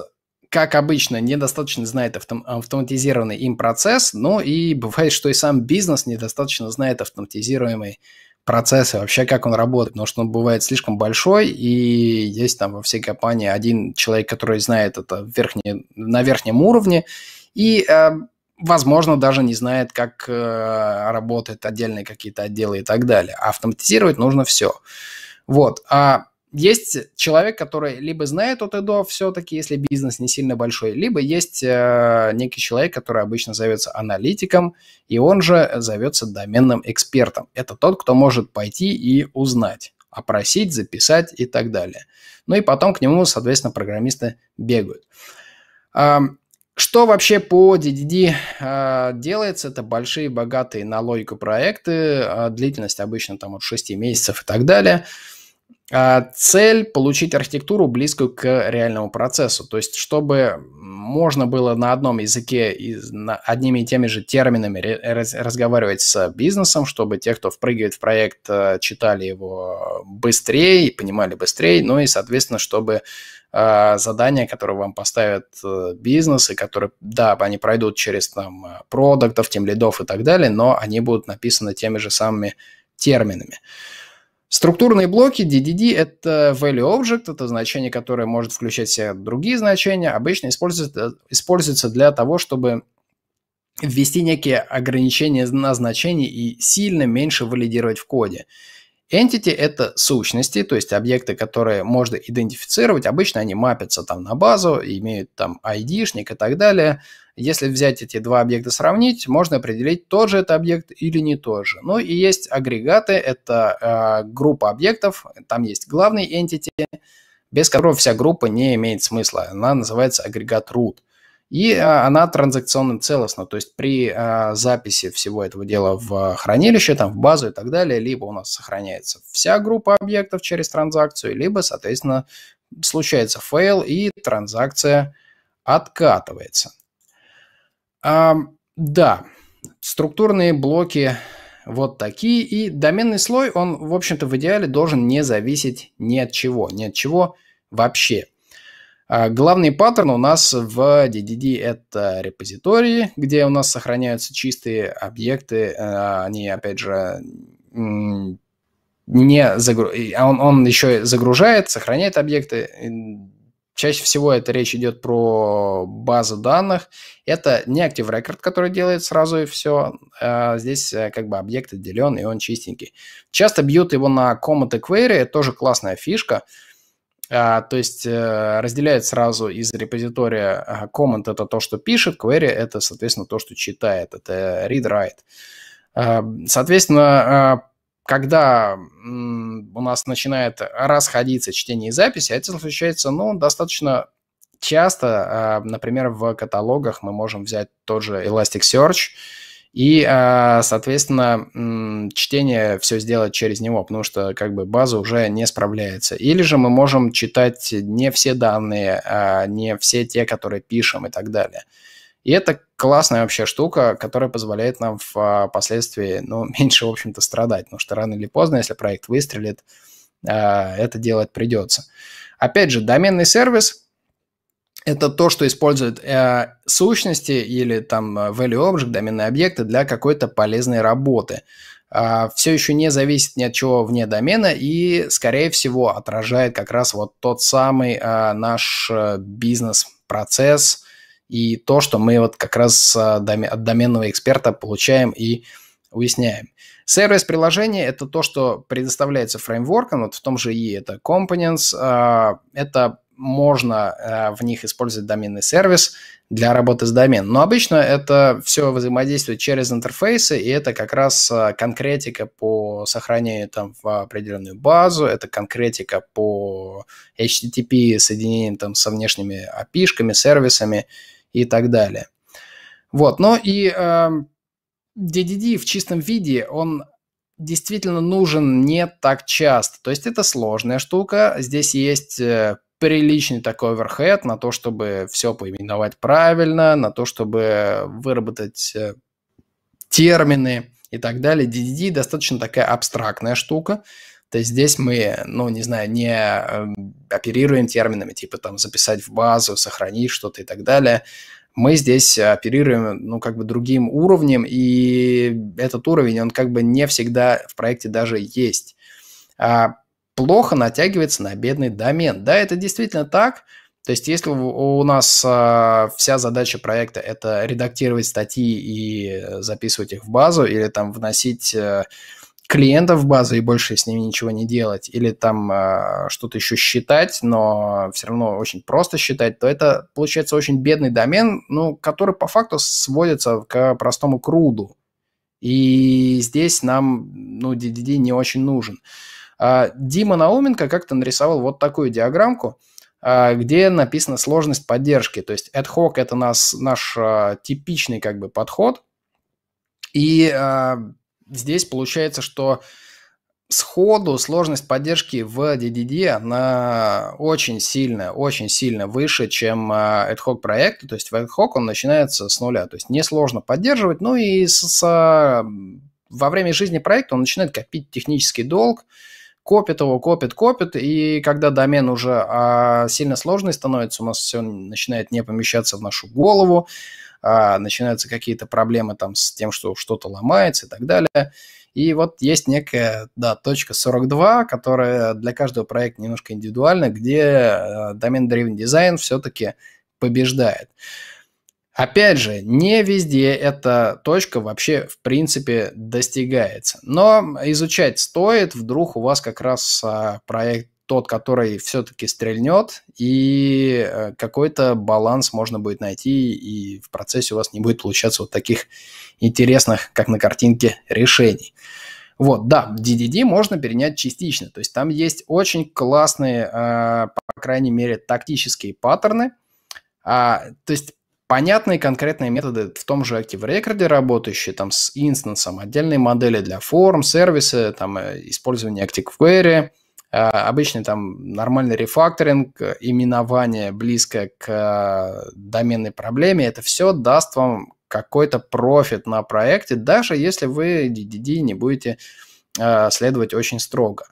как обычно, недостаточно знает автом, автоматизированный им процесс, но и бывает, что и сам бизнес недостаточно знает автоматизируемый процессы, вообще как он работает, потому что он бывает слишком большой, и есть там во всей компании один человек, который знает это верхний, на верхнем уровне, и а, возможно, даже не знает, как э, работают отдельные какие-то отделы и так далее. А автоматизировать нужно все. Вот. А есть человек, который либо знает от и до все-таки, если бизнес не сильно большой, либо есть э, некий человек, который обычно зовется аналитиком, и он же зовется доменным экспертом. Это тот, кто может пойти и узнать, опросить, записать и так далее. Ну и потом к нему, соответственно, программисты бегают. Что вообще по DDD э, а, делается? Это большие, богатые на логику проекты, а длительность обычно там от 6 месяцев и так далее. Э, а, цель – получить архитектуру, близкую к реальному процессу. То есть, чтобы можно было на одном языке и одними и теми же терминами разговаривать с бизнесом, чтобы те, кто впрыгивает в проект, э, читали его быстрее, понимали быстрее, ну и, соответственно, чтобы э, задания, которые вам поставят э, бизнес, и которые, да, они пройдут через там продуктов, тем лидов и так далее, но они будут написаны теми же самыми терминами. Структурные блоки DDD – это value object, это значение, которое может включать в себя другие значения, обычно используется, используется для того, чтобы ввести некие ограничения на значения и сильно меньше валидировать в коде. Entity – это сущности, то есть объекты, которые можно идентифицировать. Обычно они мапятся там на базу, имеют там ID-шник и так далее – если взять эти два объекта сравнить, можно определить, тот же это объект или не тот же. Ну и есть агрегаты, это э, группа объектов, там есть главный entity, без которого вся группа не имеет смысла. Она называется агрегат root. И э, она транзакционно целостна, то есть при э, записи всего этого дела в хранилище, там, в базу и так далее, либо у нас сохраняется вся группа объектов через транзакцию, либо, соответственно, случается фейл и транзакция откатывается. А, да, структурные блоки вот такие. И доменный слой, он, в общем-то, в идеале должен не зависеть ни от чего. Ни от чего вообще. А, главный паттерн у нас в DDD – это репозитории, где у нас сохраняются чистые объекты. Э, они, опять же, не загру... он, он еще загружает, сохраняет объекты, Чаще всего это речь идет про базу данных. Это не Active Record, который делает сразу и все. А, здесь э, как бы объект отделен, и он чистенький. Часто бьют его на Command и Query. тоже классная фишка. А, то есть э, разделяет сразу из репозитория а, Command – это то, что пишет, Query – это, соответственно, то, что читает. Это read-write. Соответственно, когда у нас начинает расходиться чтение и запись, это случается, ну, достаточно часто. А, например, в каталогах мы можем взять тот же Elasticsearch, и, а, соответственно, чтение все сделать через него, потому что как бы база уже не справляется. Или же мы можем читать не все данные, а, не все те, которые пишем и так далее. И это классная вообще штука, которая позволяет нам а, впоследствии, ну, (laughs) меньше, в общем-то, страдать, потому что рано или поздно, если проект выстрелит, а, это делать придется. Опять же, доменный сервис – это то, что использует э, сущности или там э, value object, доменные объекты для какой-то полезной работы. А, все еще не зависит ни от чего вне домена и, скорее всего, отражает как раз вот тот самый наш э, бизнес-процесс – и то, что мы вот как раз а, от доменного эксперта получаем и выясняем. Сервис приложения – это то, что предоставляется фреймворком, вот в том же и это components, а, это можно а, в них использовать доменный сервис для работы с доменом. Но обычно это все взаимодействует через интерфейсы, и это как раз конкретика по сохранению там в определенную базу, это конкретика по HTTP соединением там со внешними api сервисами, сервисами, и так далее. Вот, но и э, эм, DDD в чистом виде, он действительно нужен не так часто. То есть это сложная штука, здесь есть э, приличный такой оверхед на то, чтобы все поименовать правильно, на то, чтобы выработать э, термины и так далее. DDD достаточно такая абстрактная штука. То есть здесь мы, ну, не знаю, не эм, оперируем терминами, типа там записать в базу, сохранить что-то и так далее. Мы здесь оперируем, ну, как бы другим уровнем, и этот уровень, он как бы не всегда в проекте даже есть. А плохо натягивается на бедный домен. Да, это действительно так, то есть, если у нас а, вся задача проекта это редактировать статьи и записывать их в базу, или там вносить э, клиентов базы и больше с ними ничего не делать, или там э, что-то еще считать, но все равно очень просто считать, то это получается очень бедный домен, ну, который по факту сводится к простому круду. И здесь нам, ну, DDD не очень нужен. Э, Дима Науменко как-то нарисовал вот такую диаграмку, а, где написана сложность поддержки. То есть ad hoc – это нас, наш э, типичный как бы подход. И э, здесь получается, что сходу сложность поддержки в DDD, она очень сильно, очень сильно выше, чем а, ad hoc проекты. То есть в ad hoc он начинается с нуля. То есть несложно поддерживать. Ну и с, с, а, во время жизни проекта он начинает копить технический долг, копит его, копит, копит, и когда домен уже а, сильно сложный становится, у нас все начинает не помещаться в нашу голову, а, начинаются какие-то проблемы там с тем, что что-то ломается и так далее. И вот есть некая, да, точка 42, которая для каждого проекта немножко индивидуальна, где э, домен-driven дизайн все-таки побеждает. Опять же, не везде эта точка вообще в принципе достигается. Но изучать стоит, вдруг у вас как раз а, проект тот, который все-таки стрельнет, и э, какой-то баланс можно будет найти, и в процессе у вас не будет получаться вот таких интересных, как на картинке, решений. Вот, да, DDD можно перенять частично. То есть там есть очень классные, э, по крайней мере, тактические паттерны. А, то есть понятные конкретные методы в том же Active Record работающие, там с инстансом, отдельные модели для форм, сервисы, там э, использование Active Query – а, обычный там нормальный рефакторинг, именование близкое к э, доменной проблеме, это все даст вам какой-то профит на проекте, даже если вы DDD не будете э, следовать очень строго.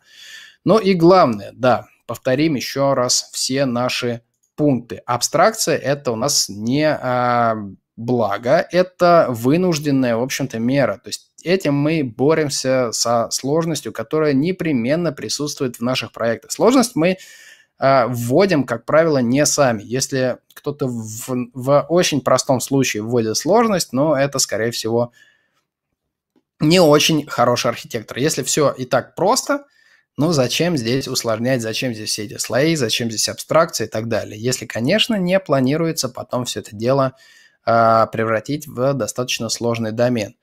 Ну и главное, да, повторим еще раз все наши пункты. Абстракция – это у нас не а, благо, это вынужденная, в общем-то, мера. То есть этим мы боремся со сложностью, которая непременно присутствует в наших проектах. Сложность мы а, вводим, как правило, не сами. Если кто-то в, в очень простом случае вводит сложность, но ну, это, скорее всего, не очень хороший архитектор. Если все и так просто, ну зачем здесь усложнять, зачем здесь все эти слои, зачем здесь абстракции и так далее. Если, конечно, не планируется потом все это дело э, превратить в достаточно сложный домен.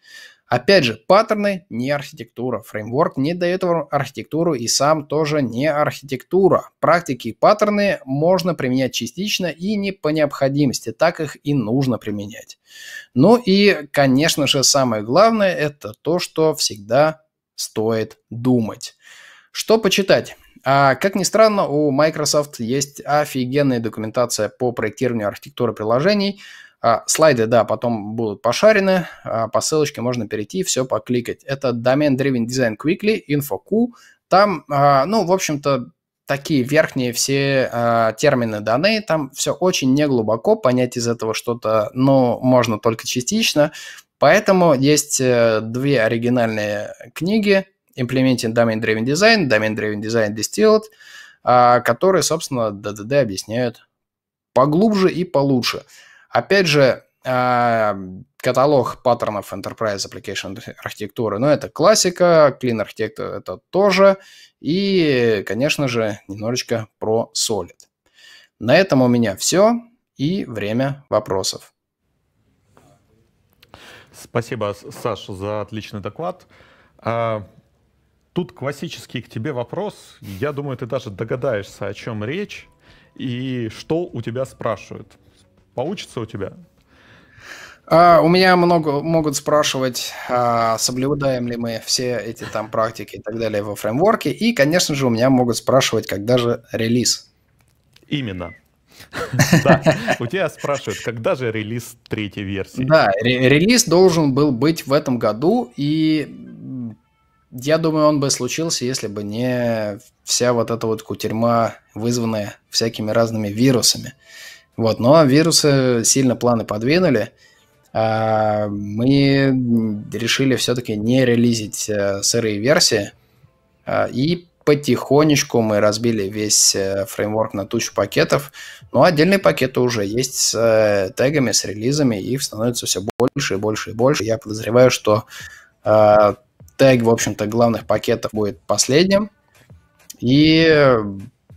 Опять же, паттерны не архитектура, фреймворк не дает вам архитектуру и сам тоже не архитектура. Практики и паттерны можно применять частично и не по необходимости, так их и нужно применять. Ну и, конечно же, самое главное – это то, что всегда стоит думать. Что почитать? А, как ни странно, у Microsoft есть офигенная документация по проектированию архитектуры приложений – а, слайды, да, потом будут пошарены, а, по ссылочке можно перейти, все покликать. Это Domain Driven Design Quickly, InfoQ. Там, а, ну, в общем-то, такие верхние все термины даны, там все очень неглубоко, понять из этого что-то, ну, можно только частично. Поэтому есть э, две оригинальные книги Implementing Domain Driven Design, Domain Driven Design Distilled, которые, собственно, DDD объясняют поглубже и получше. Опять же, эм, каталог паттернов Enterprise Application архитектуры, но ну, это классика, Clean Architect это тоже, и, конечно же, немножечко про Solid. На этом у меня все, и время вопросов. Спасибо, Саш, за отличный доклад. А, тут классический к тебе вопрос. Я думаю, ты даже догадаешься, о чем речь и что у тебя спрашивают. Получится у тебя? А, у меня много могут спрашивать, а, соблюдаем ли мы все эти там практики и так далее во фреймворке. И, конечно же, у меня могут спрашивать, когда же релиз. Именно. (laughs) у тебя спрашивают, когда же релиз третьей версии? Да, релиз должен был быть в этом году, и я думаю, он бы случился, если бы не вся вот эта вот кутерьма, вызванная всякими разными вирусами. Вот, но вирусы сильно планы подвинули. А, мы решили все-таки не релизить э, сырые версии. А, и потихонечку мы разбили весь э, фреймворк на тучу пакетов. Но ну, отдельные пакеты уже есть с э, тегами, с релизами. Их становится все больше и больше и больше. Я подозреваю, что тег, в общем-то, главных пакетов будет последним. И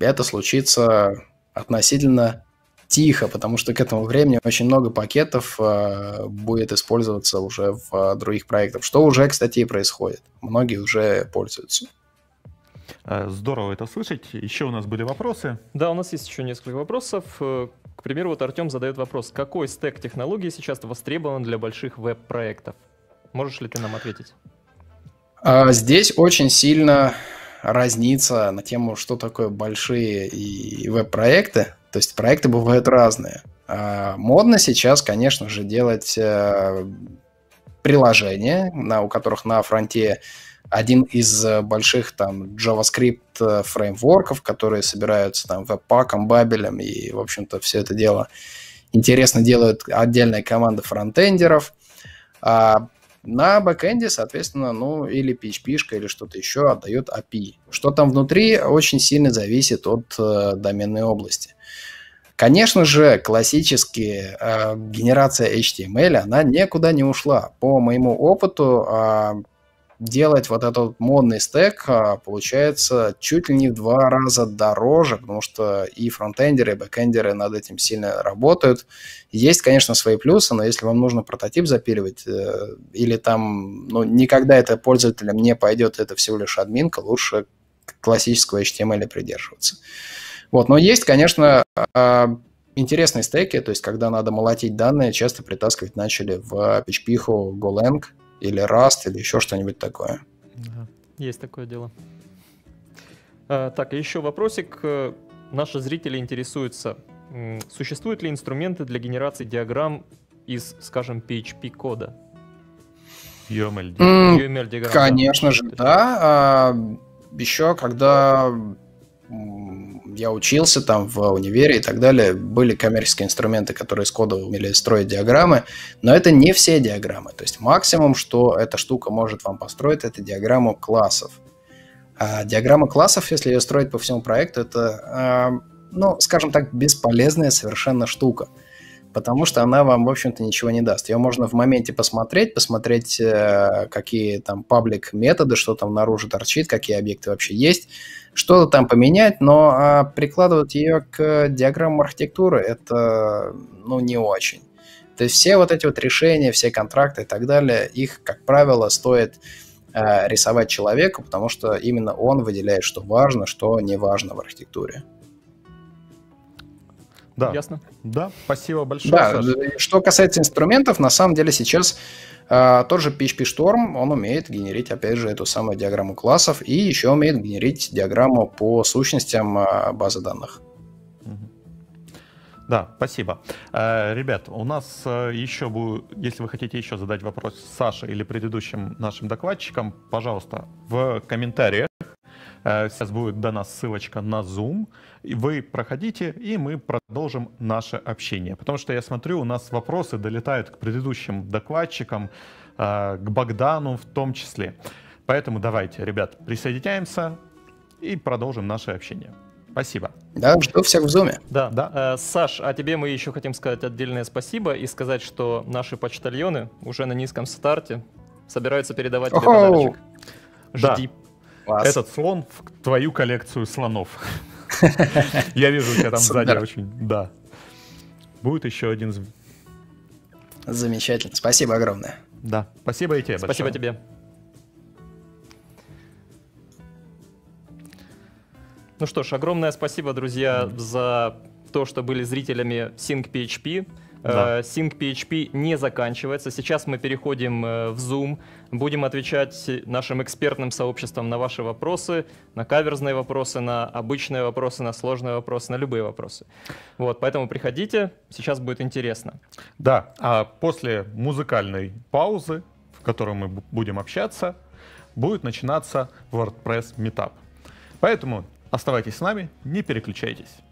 это случится относительно тихо, потому что к этому времени очень много пакетов э, будет использоваться уже в э, других проектах, что уже, кстати, и происходит. Многие уже пользуются. Э, здорово это слышать. Еще у нас были вопросы. Да, у нас есть еще несколько вопросов. Э, к примеру, вот Артем задает вопрос, какой стек технологии сейчас востребован для больших веб-проектов? Можешь ли ты нам ответить? А, здесь очень сильно разница на тему, что такое большие и веб-проекты. То есть проекты бывают разные. А, модно сейчас, конечно же, делать э, приложения, на, у которых на фронте один из э, больших там JavaScript э, фреймворков, которые собираются там веб-паком, бабелем и, в общем-то, все это дело интересно делают отдельная команда фронтендеров. А на бэкэнде, соответственно, ну, или PHP-шка, или что-то еще отдает API. Что там внутри, очень сильно зависит от э, доменной области. Конечно же, классическая э, генерация HTML, она никуда не ушла. По моему опыту, э, делать вот этот модный стек э, получается чуть ли не в два раза дороже, потому что и фронтендеры, и бэкендеры над этим сильно работают. Есть, конечно, свои плюсы, но если вам нужно прототип запиливать, э, или там, ну, никогда это пользователям не пойдет, это всего лишь админка, лучше классического HTML придерживаться. Uh, вот, но есть, конечно, а, интересные стейки, то есть когда надо молотить данные, часто притаскивать начали в PHP, Golang или Rust или еще что-нибудь такое. Есть такое дело. А, так, еще вопросик. Э, наши зрители интересуются, существуют ли инструменты для генерации диаграмм из, скажем, PHP-кода? UML, диаграмм. Конечно же, да. А, еще когда я учился там в универе и так далее, были коммерческие инструменты, которые с кода умели строить диаграммы, но это не все диаграммы. То есть максимум, что эта штука может вам построить, это диаграмму классов. А диаграмма классов, если ее строить по всему проекту, это, а, ну, скажем так, бесполезная совершенно штука потому что она вам, в общем-то, ничего не даст. Ее можно в моменте посмотреть, посмотреть, э, какие там паблик методы, что там наружу торчит, какие объекты вообще есть, что-то там поменять, но а, прикладывать ее к диаграммам архитектуры это, ну, не очень. То есть все вот эти вот решения, все контракты и так далее, их, как правило, стоит э, рисовать человеку, потому что именно он выделяет, что важно, что не важно в архитектуре. Да. Ясно? Да, спасибо большое. Да. Э, что касается инструментов, на самом деле сейчас э, тот же PHP Storm, он умеет генерить, опять же, эту самую диаграмму классов и еще умеет генерить диаграмму по сущностям э, базы данных. Да, спасибо. Э, ребят, у нас э, еще будет, если вы хотите еще задать вопрос Саше или предыдущим нашим докладчикам, пожалуйста, в комментариях Э, сейчас будет дана ссылочка на Zoom. Вы проходите, и мы продолжим наше общение. Потому что я смотрю, у нас вопросы долетают к предыдущим докладчикам, э, к Богдану в том числе. Поэтому давайте, ребят, присоединяемся и продолжим наше общение. Спасибо. Да, жду всех в зуме. Да, да. Э, Саш, а тебе мы еще хотим сказать отдельное спасибо и сказать, что наши почтальоны уже на низком старте собираются передавать тебе подарочек. Жди. Да. Класс. этот слон в твою коллекцию слонов. (laughs) Я вижу, у тебя там сзади очень... Да. Будет еще один... Замечательно. Спасибо огромное. Да. Спасибо и тебе Спасибо тебе. Ну что ж, огромное спасибо, друзья, за то, что были зрителями SyncPHP. PHP. Да. Э, Sync PHP не заканчивается. Сейчас мы переходим э, в Zoom, будем отвечать нашим экспертным сообществам на ваши вопросы, на каверзные вопросы, на обычные вопросы, на сложные вопросы, на любые вопросы. Вот, поэтому приходите, сейчас будет интересно. Да, а после музыкальной паузы, в которой мы будем общаться, будет начинаться WordPress Meetup. Поэтому оставайтесь с нами, не переключайтесь.